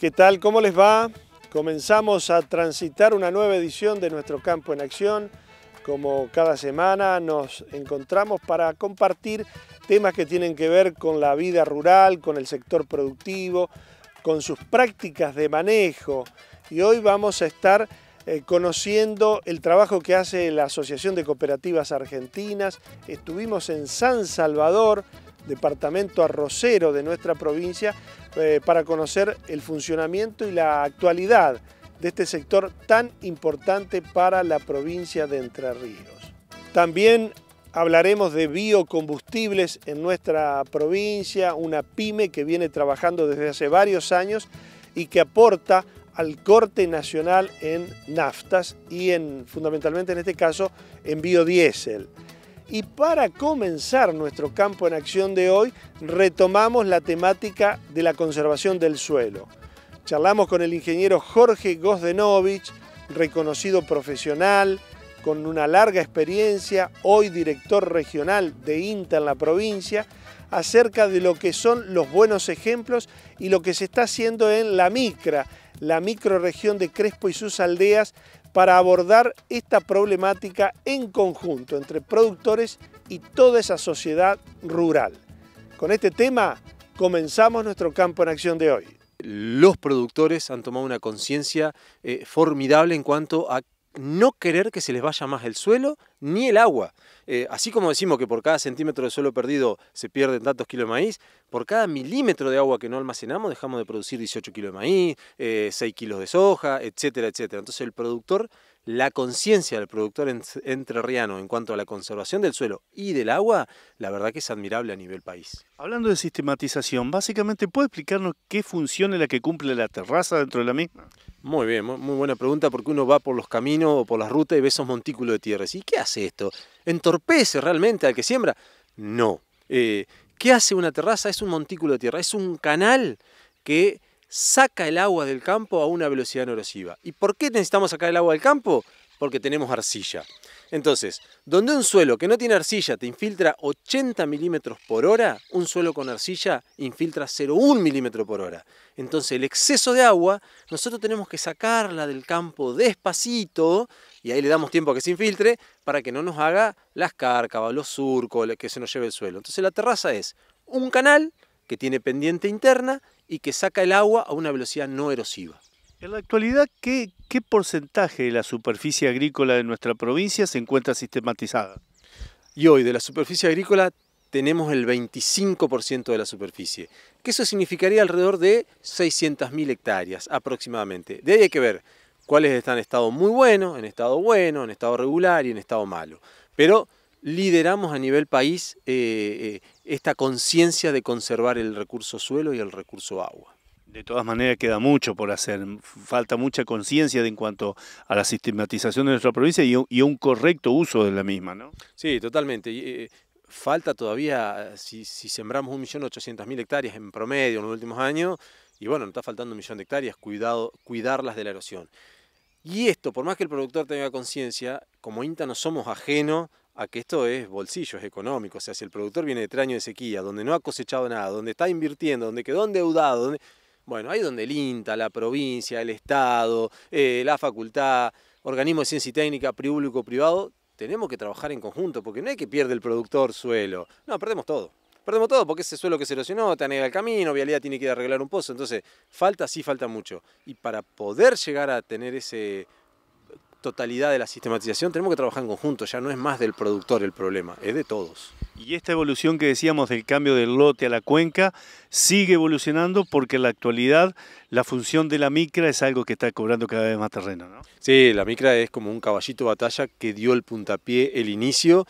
¿Qué tal? ¿Cómo les va? Comenzamos a transitar una nueva edición de nuestro Campo en Acción. Como cada semana nos encontramos para compartir temas que tienen que ver con la vida rural, con el sector productivo, con sus prácticas de manejo. Y hoy vamos a estar eh, conociendo el trabajo que hace la Asociación de Cooperativas Argentinas. Estuvimos en San Salvador, departamento arrocero de nuestra provincia, eh, para conocer el funcionamiento y la actualidad de este sector tan importante para la provincia de Entre Ríos. También hablaremos de biocombustibles en nuestra provincia, una pyme que viene trabajando desde hace varios años y que aporta al corte nacional en naftas y en, fundamentalmente en este caso en biodiesel. Y para comenzar nuestro campo en acción de hoy, retomamos la temática de la conservación del suelo. Charlamos con el ingeniero Jorge Gosdenovich, reconocido profesional, con una larga experiencia, hoy director regional de INTA en la provincia, acerca de lo que son los buenos ejemplos y lo que se está haciendo en la micra, la microrregión de Crespo y sus aldeas, para abordar esta problemática en conjunto entre productores y toda esa sociedad rural. Con este tema comenzamos nuestro campo en acción de hoy. Los productores han tomado una conciencia eh, formidable en cuanto a no querer que se les vaya más el suelo ni el agua. Eh, así como decimos que por cada centímetro de suelo perdido se pierden tantos kilos de maíz, por cada milímetro de agua que no almacenamos dejamos de producir 18 kilos de maíz, 6 eh, kilos de soja, etcétera, etcétera. Entonces el productor la conciencia del productor entrerriano en cuanto a la conservación del suelo y del agua, la verdad que es admirable a nivel país. Hablando de sistematización, básicamente, ¿puede explicarnos qué función es la que cumple la terraza dentro de la misma? Muy bien, muy buena pregunta porque uno va por los caminos o por las rutas y ve esos montículos de tierras. ¿Y qué hace esto? ¿Entorpece realmente al que siembra? No. Eh, ¿Qué hace una terraza? Es un montículo de tierra, es un canal que saca el agua del campo a una velocidad erosiva. ¿Y por qué necesitamos sacar el agua del campo? Porque tenemos arcilla. Entonces, donde un suelo que no tiene arcilla te infiltra 80 milímetros por hora, un suelo con arcilla infiltra 0,1 milímetro por hora. Entonces, el exceso de agua, nosotros tenemos que sacarla del campo despacito, y ahí le damos tiempo a que se infiltre, para que no nos haga las cárcavas, los surcos, que se nos lleve el suelo. Entonces, la terraza es un canal que tiene pendiente interna y que saca el agua a una velocidad no erosiva. En la actualidad, ¿qué, porcentaje de la superficie agrícola de nuestra provincia se encuentra sistematizada? Y hoy de la superficie agrícola tenemos el 25% de la superficie, que eso significaría alrededor de 600.000 hectáreas aproximadamente. De ahí hay que ver cuáles están en estado muy bueno, en estado bueno, en estado regular y en estado malo. Pero lideramos a nivel país eh, eh, esta conciencia de conservar el recurso suelo y el recurso agua. De todas maneras queda mucho por hacer, falta mucha conciencia en cuanto a la sistematización de nuestra provincia y, un correcto uso de la misma, ¿no? Sí, totalmente. Eh, falta todavía, si, si sembramos 1.800.000 hectáreas en promedio en los últimos años, y bueno, nos está faltando un millón de hectáreas, cuidarlas de la erosión. Y esto, por más que el productor tenga conciencia, como INTA no somos ajenos a que esto es bolsillos es económico. O sea, si el productor viene de traño de sequía, donde no ha cosechado nada, donde está invirtiendo, donde quedó endeudado, bueno, ahí donde el INTA, la provincia, el Estado, eh, la facultad, organismos de ciencia y técnica, público, privado, tenemos que trabajar en conjunto, porque no hay que pierde el productor suelo. No, perdemos todo. Perdemos todo porque ese suelo que se erosionó te anega el camino, Vialidad tiene que arreglar un pozo. Entonces, falta, sí falta mucho. Y para poder llegar a tener ese totalidad de la sistematización, tenemos que trabajar en conjunto, ya no es más del productor el problema, es de todos. Y esta evolución que decíamos del cambio del lote a la cuenca sigue evolucionando porque en la actualidad la función de la micra es algo que está cobrando cada vez más terreno, ¿no? Sí, la micra es como un caballito batalla que dio el puntapié, el inicio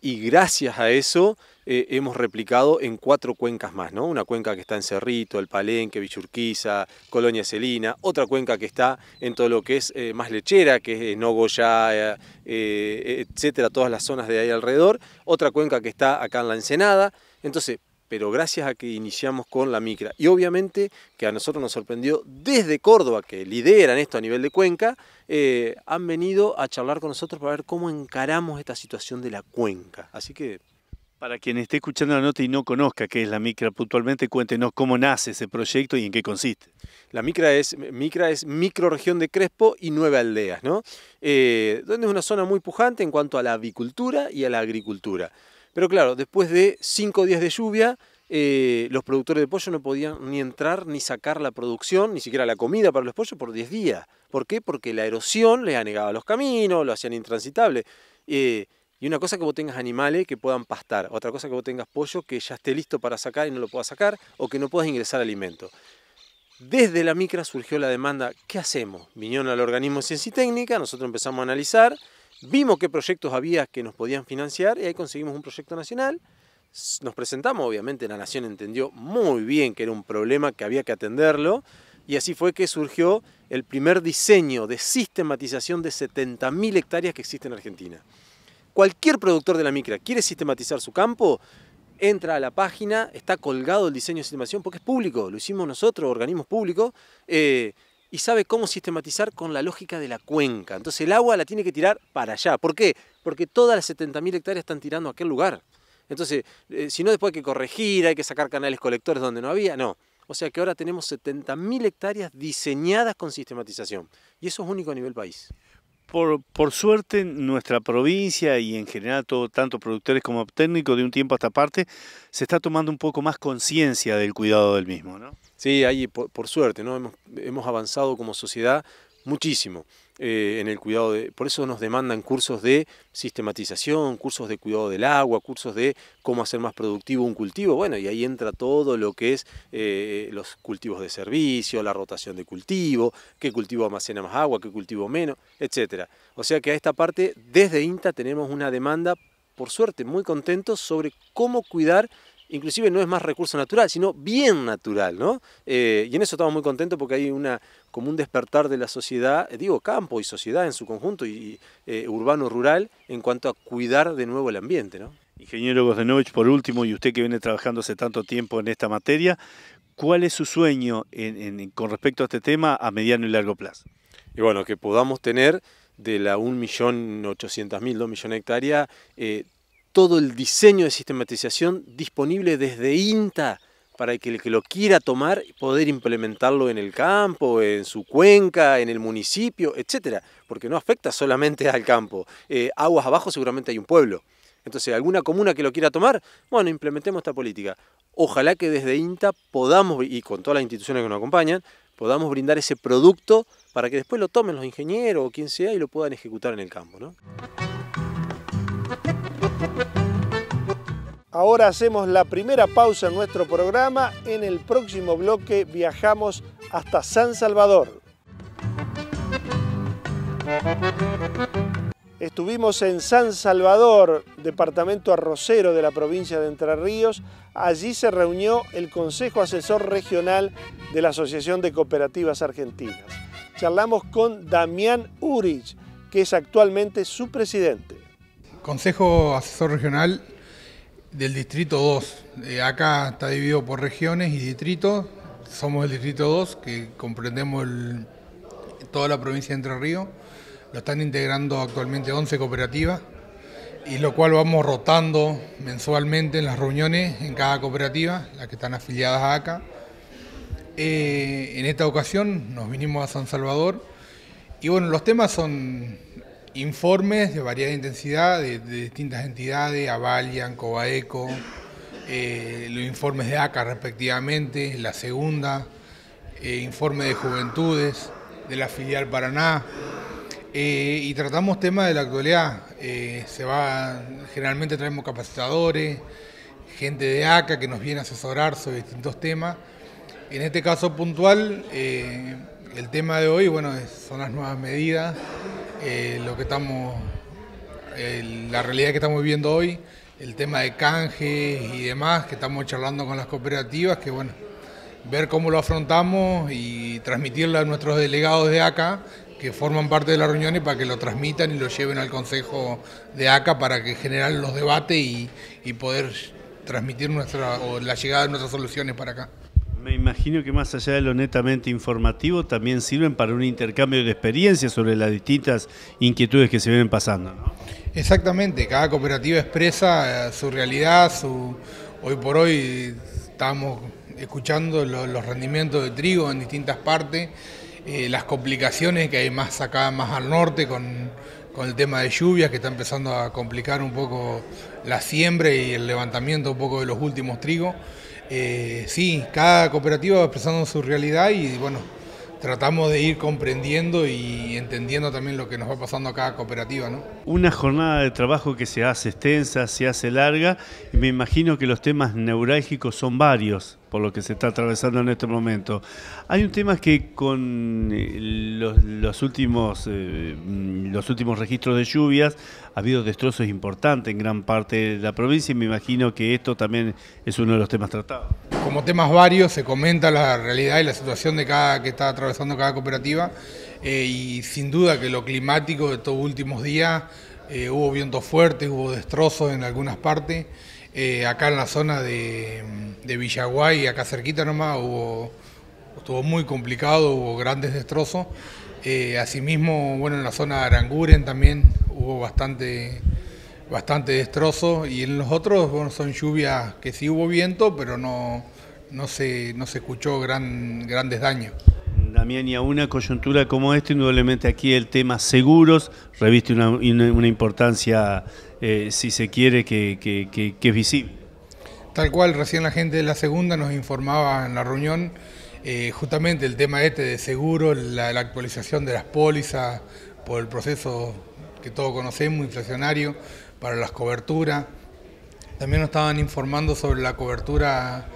y gracias a eso eh, hemos replicado en cuatro cuencas más, ¿no? Una cuenca que está en Cerrito, El Palenque, Vichurquiza, Colonia Celina, otra cuenca que está en todo lo que es eh, más lechera, que es eh, Nogoya, etcétera, todas las zonas de ahí alrededor, otra cuenca que está acá en La Ensenada. Entonces, pero gracias a que iniciamos con la micra. Y obviamente que a nosotros nos sorprendió desde Córdoba, que lideran esto a nivel de cuenca, eh, han venido a charlar con nosotros para ver cómo encaramos esta situación de la cuenca. Así que... Para quien esté escuchando la nota y no conozca qué es la micra, puntualmente cuéntenos cómo nace ese proyecto y en qué consiste. La micra es, micra es microregión de Crespo y nueve aldeas, ¿no? Eh, donde es una zona muy pujante en cuanto a la avicultura y a la agricultura. Pero claro, después de cinco días de lluvia, eh, los productores de pollo no podían ni entrar ni sacar la producción, ni siquiera la comida para los pollos por 10 días. ¿Por qué? Porque la erosión les anegaba los caminos, lo hacían intransitable. Eh, y una cosa que vos tengas animales que puedan pastar, otra cosa que vos tengas pollo que ya esté listo para sacar y no lo puedas sacar, o que no puedas ingresar alimento. Desde la micra surgió la demanda, ¿qué hacemos? Vinieron al organismo de ciencia y técnica, nosotros empezamos a analizar, Vimos qué proyectos había que nos podían financiar y ahí conseguimos un proyecto nacional. Nos presentamos, obviamente la Nación entendió muy bien que era un problema, que había que atenderlo. Y así fue que surgió el primer diseño de sistematización de 70.000 hectáreas que existe en Argentina. Cualquier productor de la micra quiere sistematizar su campo, entra a la página, está colgado el diseño de sistematización porque es público, lo hicimos nosotros, organismos públicos. Eh, y sabe cómo sistematizar con la lógica de la cuenca. Entonces el agua la tiene que tirar para allá. ¿Por qué? Porque todas las 70.000 hectáreas están tirando a aquel lugar. Entonces, eh, si no, después hay que corregir, hay que sacar canales colectores donde no había, no. O sea que ahora tenemos 70.000 hectáreas diseñadas con sistematización. Y eso es único a nivel país. Por, suerte, nuestra provincia y en general tanto productores como técnicos de un tiempo a esta parte, se está tomando un poco más conciencia del cuidado del mismo, ¿no? Sí, ahí por, suerte, ¿no? Hemos, hemos, avanzado como sociedad muchísimo eh, en el cuidado de. Por eso nos demandan cursos de sistematización, cursos de cuidado del agua, cursos de cómo hacer más productivo un cultivo. Bueno, y ahí entra todo lo que es eh, los cultivos de servicio, la rotación de cultivo, qué cultivo almacena más agua, qué cultivo menos, etcétera. O sea que a esta parte, desde INTA tenemos una demanda, por suerte, muy contentos sobre cómo cuidar inclusive no es más recurso natural, sino bien natural, ¿no? Eh, y en eso estamos muy contentos porque hay una, como un despertar de la sociedad, eh, digo, campo y sociedad en su conjunto, y eh, urbano-rural, en cuanto a cuidar de nuevo el ambiente, ¿no? Ingeniero Gosdenovich, por último, y usted que viene trabajando hace tanto tiempo en esta materia, ¿cuál es su sueño con respecto a este tema a mediano y largo plazo? Y bueno, que podamos tener de la 1.800.000, 2 millones de hectáreas, todo el diseño de sistematización disponible desde INTA para que el que lo quiera tomar poder implementarlo en el campo, en su cuenca, en el municipio, etcétera, porque no afecta solamente al campo. Eh, aguas abajo seguramente hay un pueblo. Entonces, alguna comuna que lo quiera tomar, bueno, implementemos esta política. Ojalá que desde INTA podamos, y con todas las instituciones que nos acompañan, podamos brindar ese producto para que después lo tomen los ingenieros o quien sea y lo puedan ejecutar en el campo. ¿no? Ahora hacemos la primera pausa en nuestro programa. En el próximo bloque viajamos hasta San Salvador. Estuvimos en San Salvador, departamento arrocero de la provincia de Entre Ríos. Allí se reunió el Consejo Asesor Regional de la Asociación de Cooperativas Argentinas. Charlamos con Damián Urich, que es actualmente su presidente. Consejo Asesor Regional del Distrito 2. Eh, acá está dividido por regiones y distritos. Somos el Distrito 2, que comprendemos toda la provincia de Entre Ríos. Lo están integrando actualmente 11 cooperativas, y lo cual vamos rotando mensualmente en las reuniones en cada cooperativa, las que están afiliadas acá. Eh, en esta ocasión nos vinimos a San Salvador. Y bueno, los temas son informes de variada e intensidad de, distintas entidades, Avalian, Cobaeco, eh, los informes de ACA respectivamente, la segunda, eh, informe de juventudes, de la filial Paraná, eh, y tratamos temas de la actualidad. se va, generalmente traemos capacitadores, gente de ACA que nos viene a asesorar sobre distintos temas. En este caso puntual, el tema de hoy, bueno, son las nuevas medidas eh, lo que estamos, eh, la realidad que estamos viviendo hoy, el tema de canjes y demás, que estamos charlando con las cooperativas, que bueno, ver cómo lo afrontamos y transmitirlo a nuestros delegados de acá que forman parte de las reuniones, para que lo transmitan y lo lleven al Consejo de acá para que generen los debates y, poder transmitir nuestra, la llegada de nuestras soluciones para acá. Me imagino que más allá de lo netamente informativo, también sirven para un intercambio de experiencias sobre las distintas inquietudes que se vienen pasando. Exactamente, cada cooperativa expresa eh, su realidad, hoy por hoy estamos escuchando los rendimientos de trigo en distintas partes, eh, las complicaciones que hay más acá, más al norte, con, con, el tema de lluvias que está empezando a complicar un poco la siembra y el levantamiento un poco de los últimos trigos. Eh, sí, cada cooperativa expresando su realidad y bueno, tratamos de ir comprendiendo y entendiendo también lo que nos va pasando a cada cooperativa. Una jornada de trabajo que se hace extensa, se hace larga, y me imagino que los temas neurálgicos son varios por lo que se está atravesando en este momento. Hay un tema que con eh, los, últimos, eh, mm, los últimos registros de lluvias ha habido destrozos importantes en gran parte de la provincia y me imagino que esto también es uno de los temas tratados como temas varios, se comenta la realidad y la situación de cada que está atravesando cada cooperativa eh, y sin duda que lo climático de estos últimos días eh, hubo vientos fuertes, hubo destrozos en algunas partes. Eh, acá en la zona de, Villaguay, acá cerquita nomás, hubo, estuvo muy complicado, hubo grandes destrozos. asimismo, bueno, en la zona de Aranguren también hubo bastante bastante destrozo y en los otros bueno, son lluvias que sí hubo viento, pero no, no se, no se escuchó gran, grandes daños. Damián, y a una coyuntura como esta, indudablemente aquí el tema seguros reviste una, importancia, eh, si se quiere, que, es visible. Tal cual, recién la gente de la segunda nos informaba en la reunión eh, justamente el tema este de seguros, la, la actualización de las pólizas por el proceso que todos conocemos, inflacionario, para las coberturas. También nos estaban informando sobre la cobertura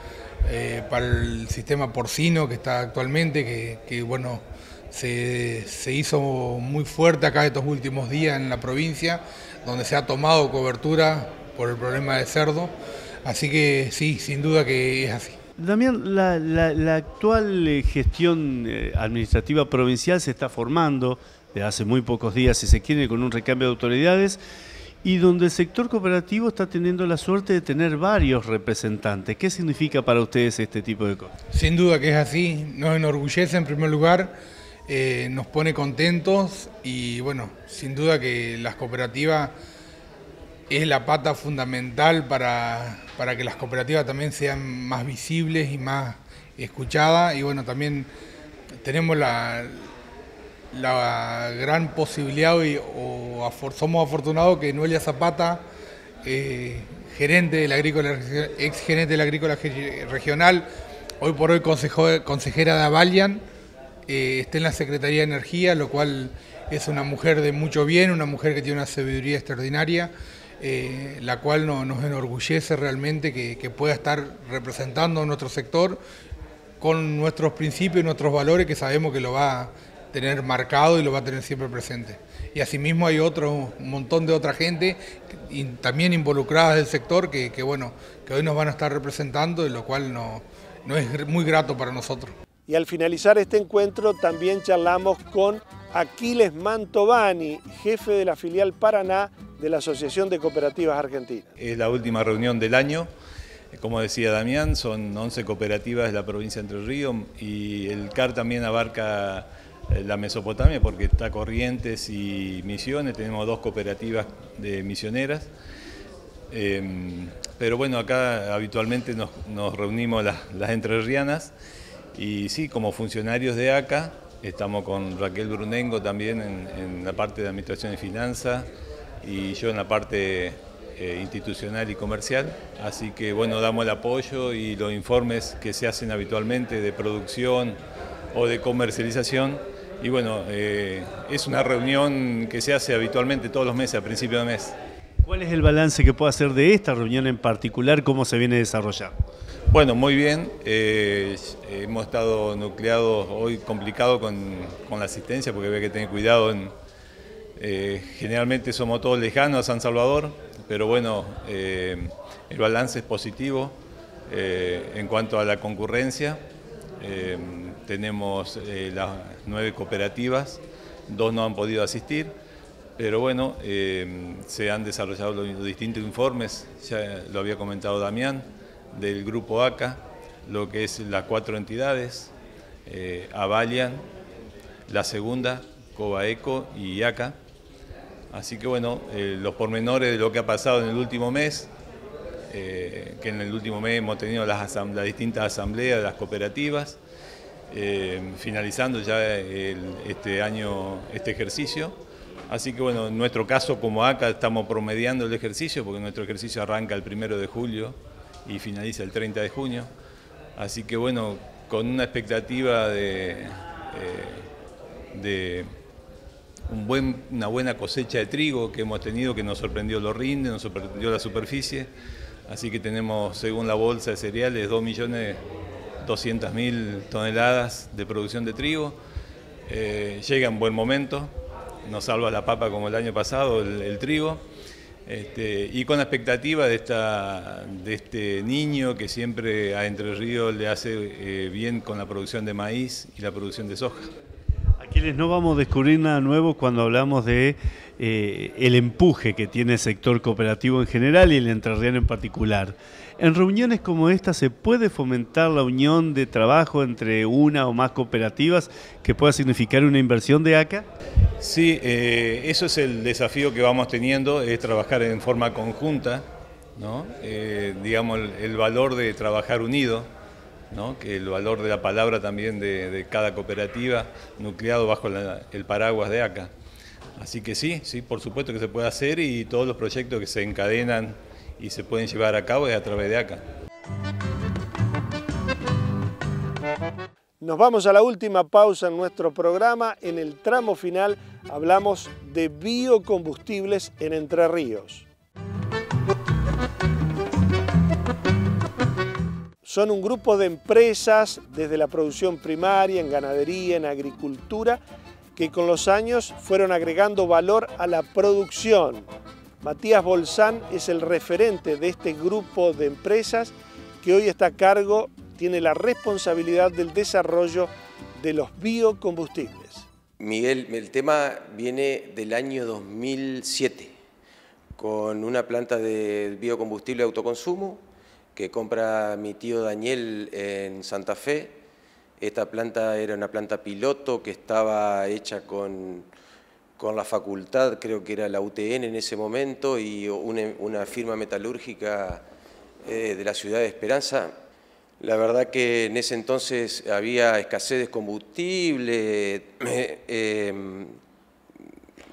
eh, para el sistema porcino que está actualmente, que, bueno, se, hizo muy fuerte acá estos últimos días en la provincia, donde se ha tomado cobertura por el problema de cerdo. Así que sí, sin duda que es así. Damián, la, actual eh, gestión eh, administrativa provincial se está formando desde hace muy pocos días, si se quiere, con un recambio de autoridades y donde el sector cooperativo está teniendo la suerte de tener varios representantes. ¿Qué significa para ustedes este tipo de cosas? Sin duda que es así, nos enorgullece en primer lugar, eh, nos pone contentos y bueno, sin duda que las cooperativas es la pata fundamental para, para que las cooperativas también sean más visibles y más escuchadas y bueno, también tenemos la, la gran posibilidad hoy, somos afortunados que Noelia Zapata, eh, gerente de la agrícola, ex gerente de la agrícola regional, hoy por hoy consejera de Avalian, eh, está esté en la Secretaría de Energía, lo cual es una mujer de mucho bien, una mujer que tiene una sabiduría extraordinaria, eh, la cual nos enorgullece realmente que, pueda estar representando a nuestro sector con nuestros principios y nuestros valores que sabemos que lo va tener marcado y lo va a tener siempre presente. Y asimismo hay otro, un montón de otra gente también involucradas del sector que, bueno, que hoy nos van a estar representando y lo cual no, no es muy grato para nosotros. Y al finalizar este encuentro también charlamos con Aquiles Mantovani, jefe de la filial Paraná de la Asociación de Cooperativas Argentinas. Es la última reunión del año. Como decía Damián, son 11 cooperativas de la provincia de Entre Ríos y el CAR también abarca eh, la Mesopotamia porque está Corrientes y Misiones, tenemos dos cooperativas de misioneras. Em, pero bueno, acá habitualmente nos, reunimos las, las, entrerrianas y sí, como funcionarios de ACA, estamos con Raquel Brunengo también en, la parte de Administración y Finanzas y yo en la parte eh, institucional y comercial. Así que bueno, damos el apoyo y los informes que se hacen habitualmente de producción o de comercialización y bueno, eh, es una reunión que se hace habitualmente todos los meses, a principio de mes. ¿Cuál es el balance que puede hacer de esta reunión en particular? ¿Cómo se viene desarrollando? Bueno, muy bien. Eh, hemos estado nucleados hoy complicado con, la asistencia porque había que tener cuidado. En, eh, generalmente somos todos lejanos a San Salvador, pero bueno, el balance es positivo en cuanto a la concurrencia. Em, tenemos eh, las nueve cooperativas, dos no han podido asistir, pero bueno, em, se han desarrollado los, distintos informes, ya lo había comentado Damián, del grupo ACA, lo que es las cuatro entidades, eh, Avalian, la segunda, Cobaeco y ACA. Así que bueno, eh, los pormenores de lo que ha pasado en el último mes, eh, que en el último mes hemos tenido las, distintas asambleas de las cooperativas, eh, finalizando ya este año, este ejercicio. Así que bueno, en nuestro caso como ACA estamos promediando el ejercicio, porque nuestro ejercicio arranca el primero de julio y finaliza el 30 de junio. Así que bueno, con una expectativa de, eh, buen, una buena cosecha de trigo que hemos tenido, que nos sorprendió los rindes, nos sorprendió la superficie. Así que tenemos, según la bolsa de cereales, 2.200.000 toneladas de producción de trigo. Eh, llega en buen momento, nos salva la papa como el año pasado, el, trigo. Este, y con la expectativa de, este niño que siempre a Entre Ríos le hace eh, bien con la producción de maíz y la producción de soja. Quienes no vamos a descubrir nada nuevo cuando hablamos de eh, el empuje que tiene el sector cooperativo en general y el entrerriano en particular. En reuniones como esta se puede fomentar la unión de trabajo entre una o más cooperativas que pueda significar una inversión de ACA. Sí, eh, eso es el desafío que vamos teniendo, es trabajar en forma conjunta, ¿no? Eh, digamos el valor de trabajar unido que el valor de la palabra también de, cada cooperativa nucleado bajo el paraguas de ACA. Así que sí, sí, por supuesto que se puede hacer y todos los proyectos que se encadenan y se pueden llevar a cabo es a través de ACA. Nos vamos a la última pausa en nuestro programa. En el tramo final hablamos de biocombustibles en Entre Ríos. Son un grupo de empresas desde la producción primaria, en ganadería, en agricultura, que con los años fueron agregando valor a la producción. Matías Bolsán es el referente de este grupo de empresas que hoy está a cargo, tiene la responsabilidad del desarrollo de los biocombustibles. Miguel, el tema viene del año 2007, con una planta de biocombustible autoconsumo, que compra mi tío Daniel en Santa Fe. Esta planta era una planta piloto que estaba hecha con, la facultad, creo que era la UTN en ese momento, y una, firma metalúrgica eh, de la ciudad de Esperanza. La verdad que en ese entonces había escasez de combustible, eh, em,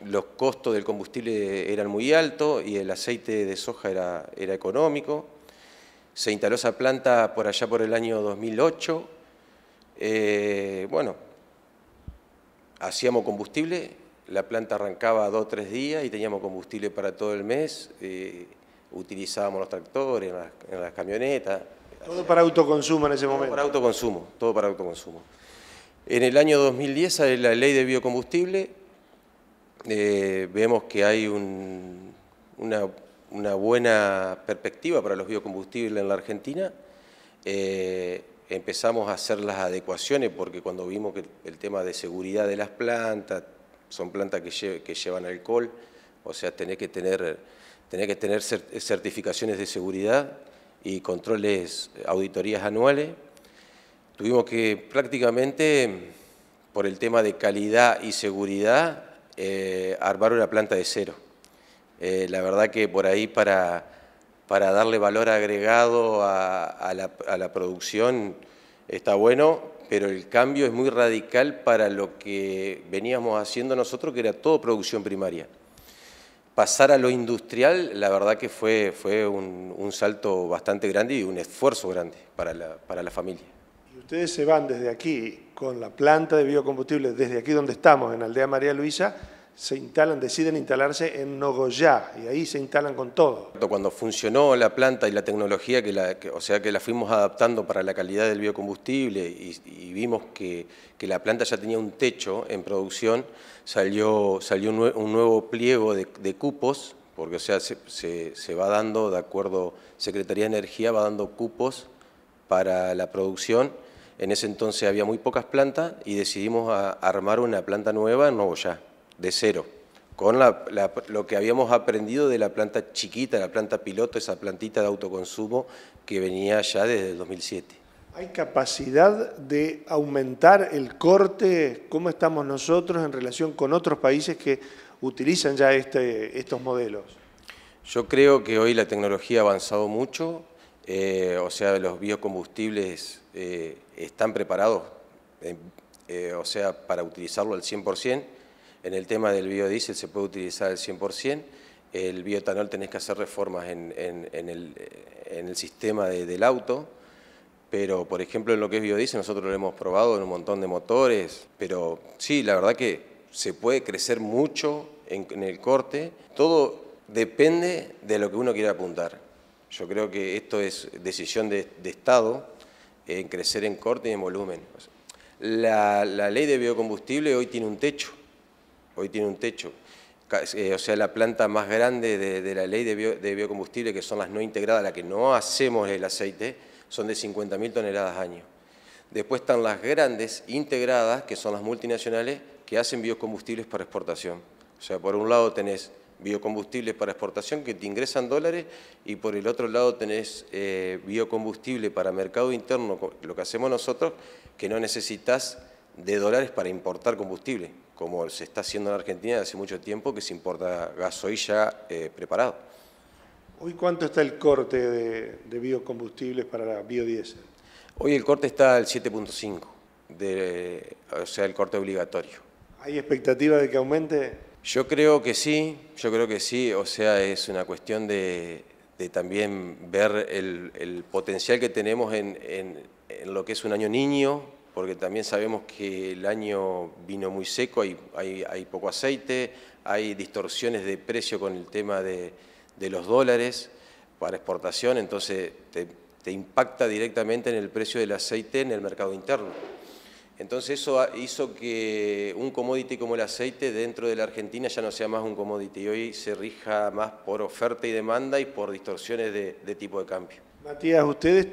los costos del combustible eran muy altos y el aceite de soja era, era económico. Se instaló esa planta por allá por el año 2008. Eh, bueno, hacíamos combustible, la planta arrancaba dos o tres días y teníamos combustible para todo el mes. Eh, utilizábamos los tractores, en las, camionetas. Todo para autoconsumo en ese todo momento. Para autoconsumo, todo para autoconsumo. En el año 2010 sale la ley de biocombustible. Eh, vemos que hay una una buena perspectiva para los biocombustibles en la Argentina. Eh, empezamos a hacer las adecuaciones porque cuando vimos que el tema de seguridad de las plantas, son plantas que, llevan alcohol, o sea, tenés que tener, que tener certificaciones de seguridad y controles, auditorías anuales. Tuvimos que prácticamente, por el tema de calidad y seguridad, eh, armar una planta de cero. Eh, la verdad que por ahí para, darle valor agregado a, la, producción está bueno, pero el cambio es muy radical para lo que veníamos haciendo nosotros, que era todo producción primaria. Pasar a lo industrial, la verdad que fue, un, salto bastante grande y un esfuerzo grande para la, para la familia. Y ustedes se van desde aquí, con la planta de biocombustibles, desde aquí donde estamos, en Aldea María Luisa, se instalan, deciden instalarse en Nogoyá y ahí se instalan con todo. Cuando funcionó la planta y la tecnología, que, o sea que la fuimos adaptando para la calidad del biocombustible y, vimos que, la planta ya tenía un techo en producción, salió, salió un, nuevo pliego de, cupos, porque o sea se, se, va dando, de acuerdo, Secretaría de Energía va dando cupos para la producción. En ese entonces había muy pocas plantas y decidimos armar una planta nueva en Nogoyá de cero, con lo que habíamos aprendido de la planta chiquita, la planta piloto, esa plantita de autoconsumo que venía ya desde el 2007. ¿Hay capacidad de aumentar el corte? ¿Cómo estamos nosotros en relación con otros países que utilizan ya este, estos modelos? Yo creo que hoy la tecnología ha avanzado mucho, eh, o sea, los biocombustibles eh, están preparados, eh, o sea, para utilizarlo al 100%. En el tema del biodiesel se puede utilizar el 100%, el biotanol tenés que hacer reformas en, el, sistema del auto, pero por ejemplo en lo que es biodiesel nosotros lo hemos probado en un montón de motores, pero sí, la verdad que se puede crecer mucho en el corte, todo depende de lo que uno quiera apuntar. Yo creo que esto es decisión de, Estado en crecer en corte y en volumen. la ley de biocombustible hoy tiene un techo, hoy tiene un techo. Eh, o sea, la planta más grande de, la ley de, biocombustible, que son las no integradas, la que no hacemos el aceite, son de 50.000 toneladas al año. Después están las grandes integradas, que son las multinacionales, que hacen biocombustibles para exportación. O sea, por un lado tenés biocombustibles para exportación que te ingresan dólares y por el otro lado tenés eh, biocombustible para mercado interno, lo que hacemos nosotros, que no necesitas de dólares para importar combustible como se está haciendo en Argentina desde hace mucho tiempo, que se importa gasoil ya eh, preparado. ¿Hoy cuánto está el corte de, biocombustibles para la biodiesel? Hoy el corte está al 7.5, o sea, el corte obligatorio. ¿Hay expectativa de que aumente? Yo creo que sí, yo creo que sí, o sea, es una cuestión de, también ver el, potencial que tenemos en, en lo que es un año niño, porque también sabemos que el año vino muy seco, hay, poco aceite, hay distorsiones de precio con el tema de, los dólares para exportación, entonces te, impacta directamente en el precio del aceite en el mercado interno. Entonces eso hizo que un commodity como el aceite dentro de la Argentina ya no sea más un commodity, y hoy se rija más por oferta y demanda y por distorsiones de, de tipo de cambio. Matías, ustedes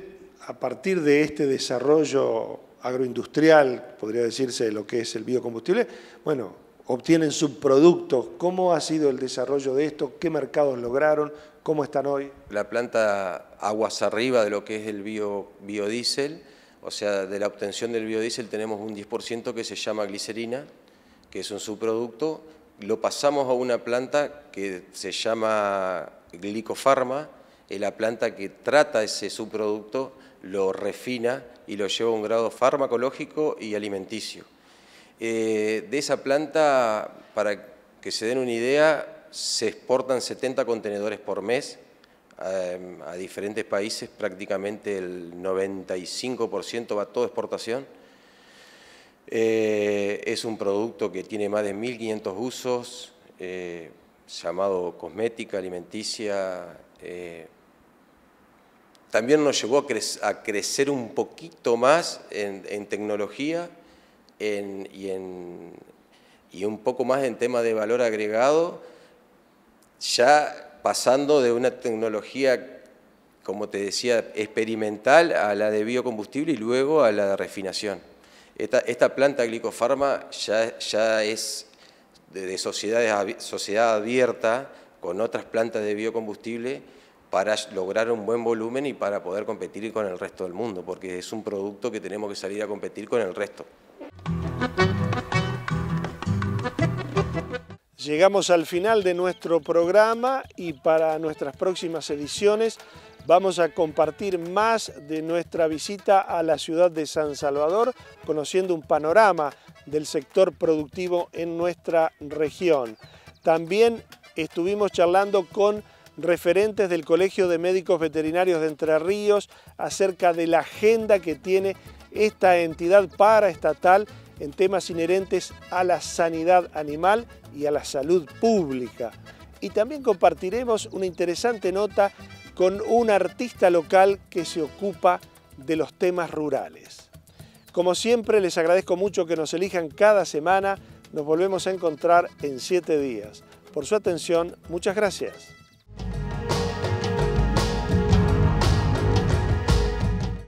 a partir de este desarrollo agroindustrial, podría decirse lo que es el biocombustible, bueno, obtienen subproductos. ¿Cómo ha sido el desarrollo de esto? ¿Qué mercados lograron? ¿Cómo están hoy? La planta aguas arriba de lo que es el biodiesel, o sea, de la obtención del biodiesel tenemos un 10% que se llama glicerina, que es un subproducto. Lo pasamos a una planta que se llama glicofarma, es la planta que trata ese subproducto lo refina y lo lleva a un grado farmacológico y alimenticio. Eh, de esa planta, para que se den una idea, se exportan 70 contenedores por mes eh, a diferentes países, prácticamente el 95% va toda exportación. Eh, es un producto que tiene más de 1.500 usos, llamado cosmética, alimenticia, también nos llevó a, crecer, un poquito más en, tecnología y, un poco más en tema de valor agregado, ya pasando de una tecnología, como te decía, experimental a la de biocombustible y luego a la de refinación. Esta, planta Glicofarma ya, ya es de, sociedad abierta con otras plantas de biocombustible para lograr un buen volumen y para poder competir con el resto del mundo, porque es un producto que tenemos que salir a competir con el resto. Llegamos al final de nuestro programa y para nuestras próximas ediciones vamos a compartir más de nuestra visita a la ciudad de San Salvador, conociendo un panorama del sector productivo en nuestra región. También estuvimos charlando con referentes del Colegio de Médicos Veterinarios de Entre Ríos acerca de la agenda que tiene esta entidad paraestatal en temas inherentes a la sanidad animal y a la salud pública. Y también compartiremos una interesante nota con un artista local que se ocupa de los temas rurales. Como siempre, les agradezco mucho que nos elijan cada semana. Nos volvemos a encontrar en siete días. Por su atención, muchas gracias. Thank you.